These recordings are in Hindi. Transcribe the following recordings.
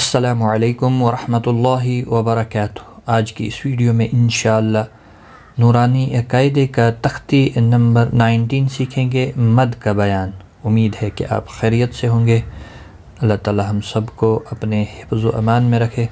असलकम वरहि वर्क आज की इस वीडियो में इन नूरानी अकायदे का तख्ती नंबर 19 सीखेंगे मद का बयान उम्मीद है कि आप खैरियत से होंगे अल्लाह ताला हम सब को अपने हिफ्ज़ अमान में रखे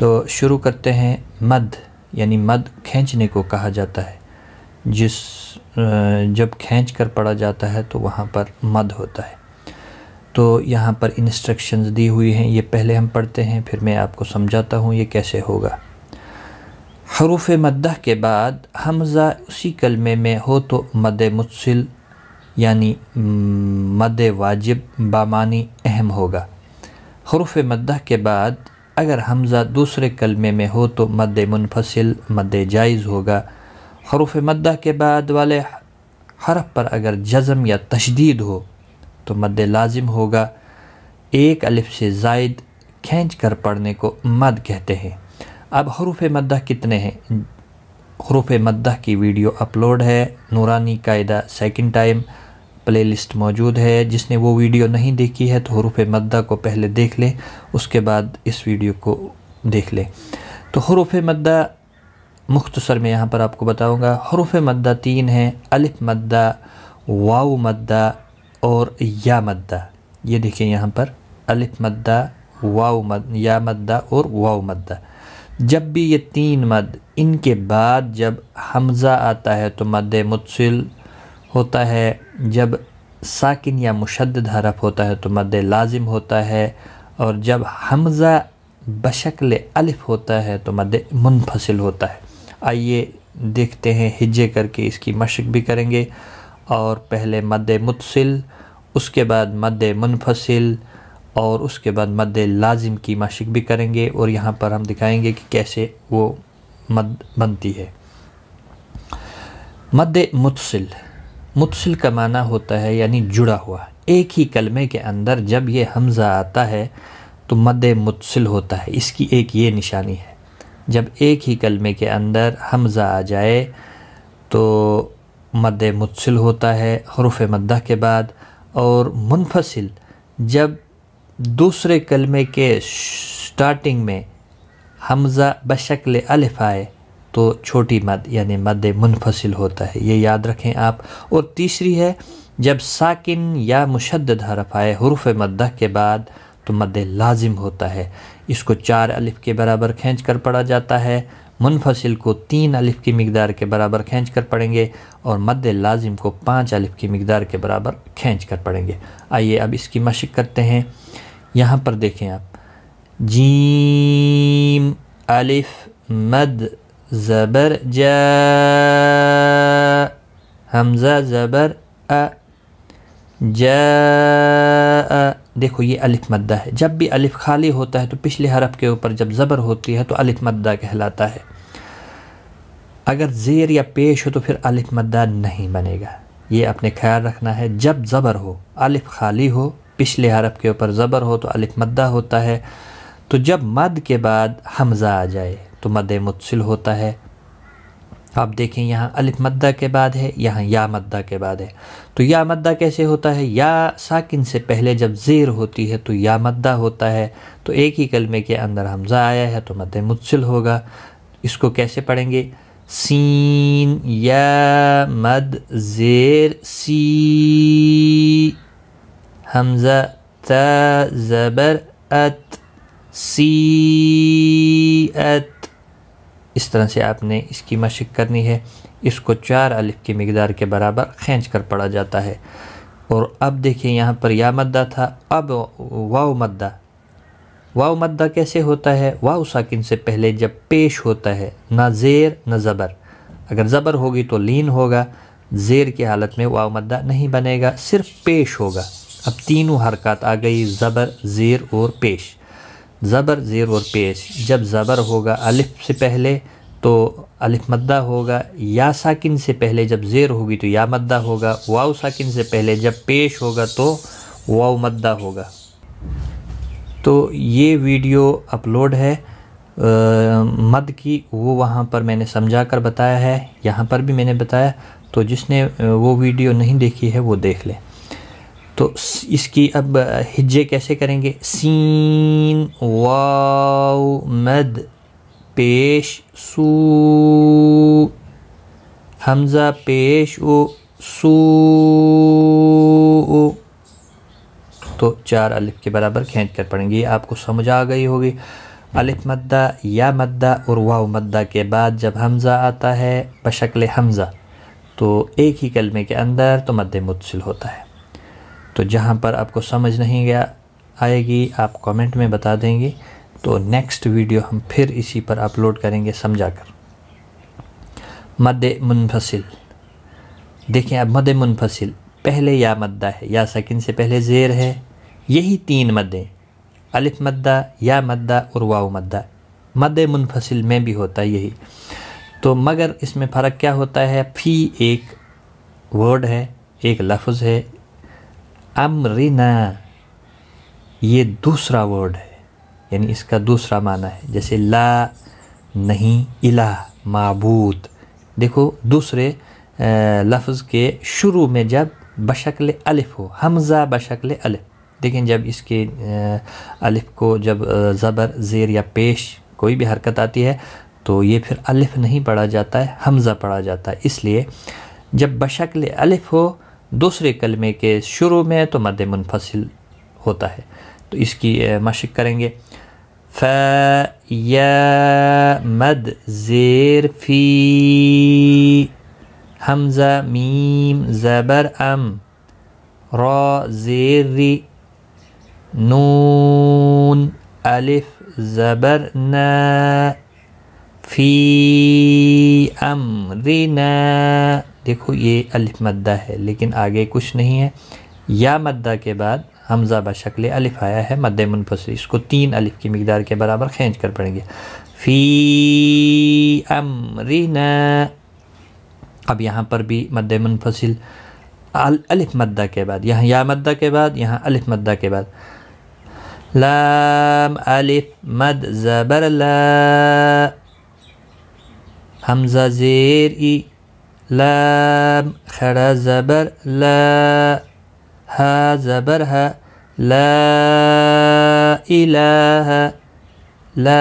तो शुरू करते हैं मद यानी मद खींचने को कहा जाता है जिस जब खींच कर पढ़ा जाता है तो वहाँ पर मद होता है तो यहाँ पर इंस्ट्रक्शंस दी हुई हैं ये पहले हम पढ़ते हैं फिर मैं आपको समझाता हूँ ये कैसे होगा हरूफ मद्दा के बाद हमज़ा उसी कलमे में हो तो मद मुतसिल यानी मद वाजिब बामानी अहम होगा हरूफ मद्दा के बाद अगर हमज़ा दूसरे कलमे में हो तो मद मुनफसल मद जायज़ होगा हरूफ मद्दा के बाद वाले हरफ पर अगर जज़म या तशदीद हो तो मद लाजिम होगा एक अलिफ से जायद खींच कर पढ़ने को मद कहते हैं अब हरूफ मद्दा कितने हैं हरूफ मद्दा की वीडियो अपलोड है नूरानी कायदा सेकंड टाइम प्लेलिस्ट मौजूद है जिसने वो वीडियो नहीं देखी है तो हरूफ मद्दा को पहले देख लें उसके बाद इस वीडियो को देख लें तो हरूफ मद्दा मुख्तसर में यहाँ पर आपको बताऊँगा हरूफ मद्दा तीन हैं अलिफ मद्दा वाव मद्दा और या मद्दा ये देखिए यहाँ पर अलिफ मद्दा वाव मद या मद्दा और वाव मद्दा जब भी ये तीन मद इनके बाद जब हमज़ा आता है तो मद मुतसिल होता है जब साकिन या मुशद हरफ होता है तो मद लाजिम होता है और जब हमज़ा बशकल अलिफ होता है तो मद मुनफसिल होता है आइए देखते हैं हिज्जे करके इसकी मशक भी करेंगे और पहले मद मुतसिल उसके बाद मद मुनफसिल और उसके बाद मद लाजिम की माशिक भी करेंगे और यहाँ पर हम दिखाएंगे कि कैसे वो मद बनती है मद मुतसिल मुतसिल का माना होता है यानी जुड़ा हुआ एक ही कलमे के अंदर जब ये हमज़ा आता है तो मद मुतसिल होता है इसकी एक ये निशानी है जब एक ही कलमे के अंदर हमज़ा आ जाए तो मद मुतसिल होता है हरूफ मद्दा के बाद और मुनफसिल जब दूसरे कलमे के स्टार्टिंग में हमज़ा बशक्ल अलफ आए तो छोटी मद यानी मद मुनफसिल होता है ये याद रखें आप और तीसरी है जब साकिन या मुशद हरफ आए हरूफ मद्दा के बाद तो मद लाजिम होता है इसको चार अलिफ के बराबर खींच कर पढ़ा जाता है मुनफसिल को तीन अलिफ की मकदार के बराबर खींच कर पढ़ेंगे और मद लाजिम को पाँच अलिफ की मकदार के बराबर खींच कर पढ़ेंगे आइए अब इसकी मशक करते हैं यहाँ पर देखें आप जीम अलिफ मद ज़बर ज हमज़ा ज़बर अ ज देखो ये अलिफ मद्दा है जब भी अलिफ खाली होता है तो पिछले हरफ के ऊपर जब ज़बर होती है तो अलिफ मद्दा कहलाता है अगर ज़ेर या पेश हो तो फिर अलिफ मद्दा नहीं बनेगा ये अपने ख्याल रखना है जब ज़बर हो अलिफ खाली हो पिछले हरफ के ऊपर ज़बर हो तो अलिफ मद्दा होता है तो जब मद के बाद हमज़ा आ जाए तो मद मुतसिल होता है तो आप देखें यहाँ अलिफ मद्दा के बाद है यहाँ या मद्दा के बाद है तो या मद्दा कैसे होता है या साकिन से पहले जब ज़ेर होती है तो या मद्दा होता है तो एक ही कलमे के अंदर हमज़ा आया है तो मद मुतसिल होगा इसको कैसे पढ़ेंगे सीन या मद ज़ेर सी हमज़ा त ज़बर अत सी अत इस तरह से आपने इसकी मशक करनी है इसको चार अलिफ की मकदार के बराबर खींच कर पढ़ा जाता है और अब देखिए यहाँ पर या मद्दा था अब वाव मद्दा वाव मद्दा कैसे होता है वाव साकिन से पहले जब पेश होता है ना ज़ेर ना ज़बर अगर ज़बर होगी तो लीन होगा ज़ेर की हालत में वाव मद्दा नहीं बनेगा सिर्फ पेश होगा अब तीनों हरकत आ गई ज़बर ज़ेर और पेश ज़बर ज़ेर और पेश जब ज़बर होगा अलिफ से पहले तो अलिफ मद्दा होगा या साकिन से पहले जब ज़ेर होगी तो या मद्दा होगा वाव साकिन से पहले जब पेश होगा तो वाव मद्दा होगा तो ये वीडियो अपलोड है आ, मद की वो वहाँ पर मैंने समझा कर बताया है यहाँ पर भी मैंने बताया तो जिसने वो वीडियो नहीं देखी है वो देख लें तो इसकी अब हिज्जे कैसे करेंगे सीन वाव मद पेश सू हमज़ा पेश ओ सू ओ तो चार अलिफ के बराबर खींच कर पड़ेंगे आपको समझ आ गई होगी अलिफ मद्दा या मद्दा और वाव मद्दा के बाद जब हमज़ा आता है बशक्ल हमज़ा तो एक ही कलमे के अंदर तो मद्द मुतसिल होता है तो जहाँ पर आपको समझ नहीं गया आएगी आप कमेंट में बता देंगे तो नेक्स्ट वीडियो हम फिर इसी पर अपलोड करेंगे समझा कर मद मुनफसिल देखें अब मद मुनफसिल पहले या मद्दा है या सकिन से पहले ज़ेर है यही तीन मदें अलिफ मद्दा या मद्दा और वाऊ मद्दा मद मुनफसिल में भी होता है यही तो मगर इसमें फ़र्क क्या होता है फ़ी एक वर्ड है एक लफ्ज़ है अमरीना ये दूसरा वर्ड है यानी इसका दूसरा माना है जैसे ला नहीं इला मबूत देखो दूसरे लफ्ज़ के शुरू में जब बशकल अलिफ हो हमज़ा बशकल अलिफ देखें जब इसके अलिफ को जब ज़बर ज़ेर या पेश कोई भी हरकत आती है तो ये फिर अलिफ नहीं पढ़ा जाता है हमज़ा पढ़ा जाता है इसलिए जब बशकल अलिफ हो दूसरे कलमे के शुरू में तो मद मुनफसिल होता है तो इसकी मशक करेंगे फ मद ज़ेर फ़ी हमज़ा मीम ज़बर अम रा नून अलिफ ज़बर न फ़ी अमरिना देखो ये अलिफ मद्दा है लेकिन आगे कुछ नहीं है या मद्दा के बाद हमज़ा बशकल अलिफ आया है मद मुनफसर इसको तीन अलिफ की मकदार के बराबर खींच कर पड़ेंगे फ़ी अमरीना अब यहाँ पर भी मद मुनफसिल अलिफ मद्दा के बाद यहाँ या मद्दा के बाद यहाँ अलिफ मद्दा के बाद लाम अलिफ मद ज़बर ला हमज़ा ज़ेर ई लाम खड़ा ज़बर ला हा ज़बर है ला इलाह ला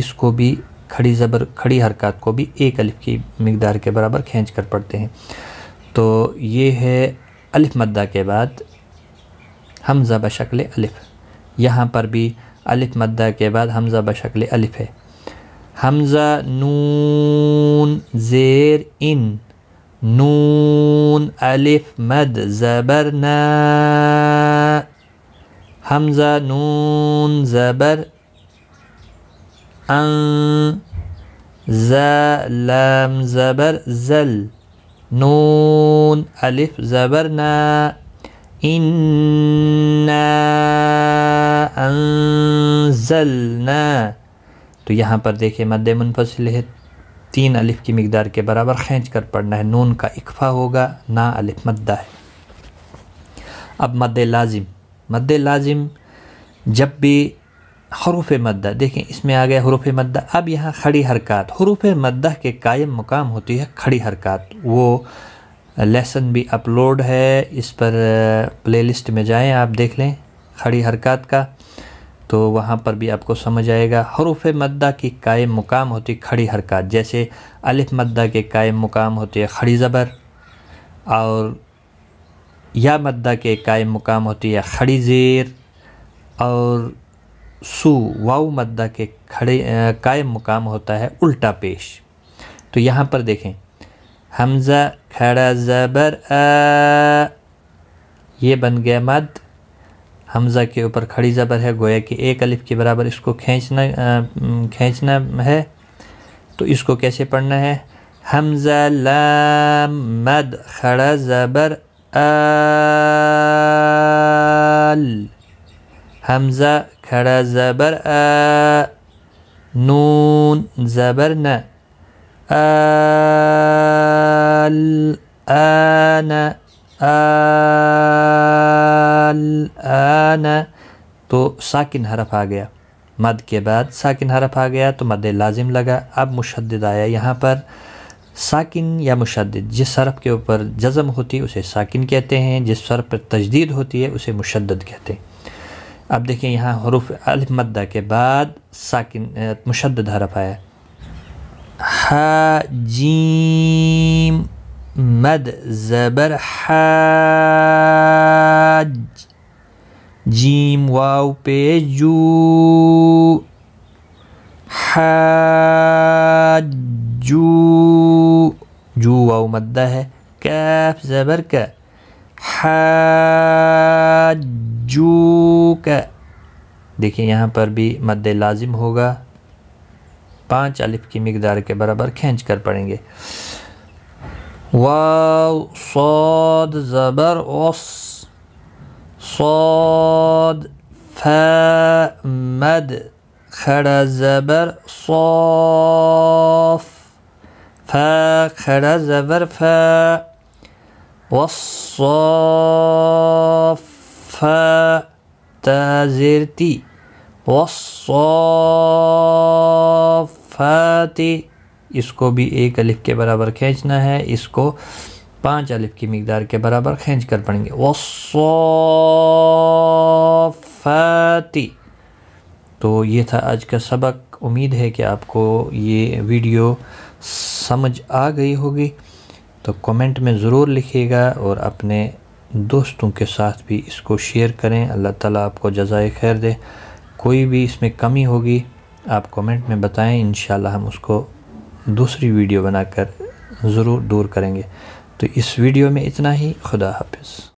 इसको भी खड़ी ज़बर खड़ी हरकत को भी एक अलिफ की मकदार के बराबर खींच कर पढ़ते हैं तो ये है अलिफ मद्दा के बाद हमज़ा बशक्ल अलिफ यहाँ पर भी अलिफ मद्दा के बाद हमज़ा बशक्ल अलिफ है همزة نون زير إن نون ألف مد زبرنا همزة نون زبر أن زا لام زبر زل نون ألف زبرنا إنا أنزلنا तो यहाँ पर देखिए मद मुनफसिल है तीन अलिफ की मकदार के बराबर खींच कर पढ़ना है नून का इकफा होगा ना अलिफ मद्दा है अब मद लाजिम मद लाजिम जब भी हरूफ मद्दा देखें इसमें आ गया हरूफ मद्दा अब यहाँ खड़ी हरकत हरूफ मद्दा के कायम मुकाम होती है खड़ी हरकत वो लेसन भी अपलोड है इस पर प्लेलिस्ट में जाएं आप देख लें खड़ी हरकत का तो वहाँ पर भी आपको समझ आएगा हरूफ मद्दा की काय मुकाम होती खड़ी हरकत जैसे अलिफ मद्दा के कायम मुकाम होती है खड़ी ज़बर और या मद्दा के काय मुकाम होती है खड़ी ज़ेर और सू वाऊ मद्दा के खड़े काय मुकाम होता है उल्टा पेश तो यहाँ पर देखें हमज़ा खड़ा ज़बर आ ये बन गया मद हमज़ा के ऊपर खड़ी ज़बर है गोया कि एक अलिफ के बराबर इसको खींचना खींचना है तो इसको कैसे पढ़ना है हमज़ा लाम मद खड़ा ज़बर आल हमज़ा खड़ा ज़बर आ नून ज़बर न आल आना अल तो साकिन हरफ आ गया मद के बाद साकिन हरफ आ गया तो मद लाजिम लगा अब मुशद आया यहाँ पर साकिन या मुशद जिस हरफ के ऊपर जज़म होती है उसे साकिन कहते हैं जिस हरफ पर तजदीद होती है उसे मुशद कहते हैं अब देखिए यहाँ हरूफ अलमदा के बाद साकिन मुशद हरफ आया हा जी मद ज़बर हाज जीम वाव पे जू हाजू जू वाव मद्दा है कैफ ज़बर का देखिए यहाँ पर भी मद लाजिम होगा पाँच अलिफ की मकदार के बराबर खींच कर पढ़ेंगे واو صاد زبر وص صاد فا مد خر زبر صاف فا خر زبر فا فا تازرتي والصافات इसको भी एक अलिफ के बराबर खींचना है इसको पाँच अलिफ की मकदार के बराबर खींच कर पड़ेंगे वफ़ाती तो ये था आज का सबक उम्मीद है कि आपको ये वीडियो समझ आ गई होगी तो कमेंट में ज़रूर लिखिएगा और अपने दोस्तों के साथ भी इसको शेयर करें अल्लाह ताला आपको जजाय खैर दे कोई भी इसमें कमी होगी आप कमेंट में बताएं इन हम उसको दूसरी वीडियो बनाकर ज़रूर दूर करेंगे तो इस वीडियो में इतना ही खुदा हाफिज़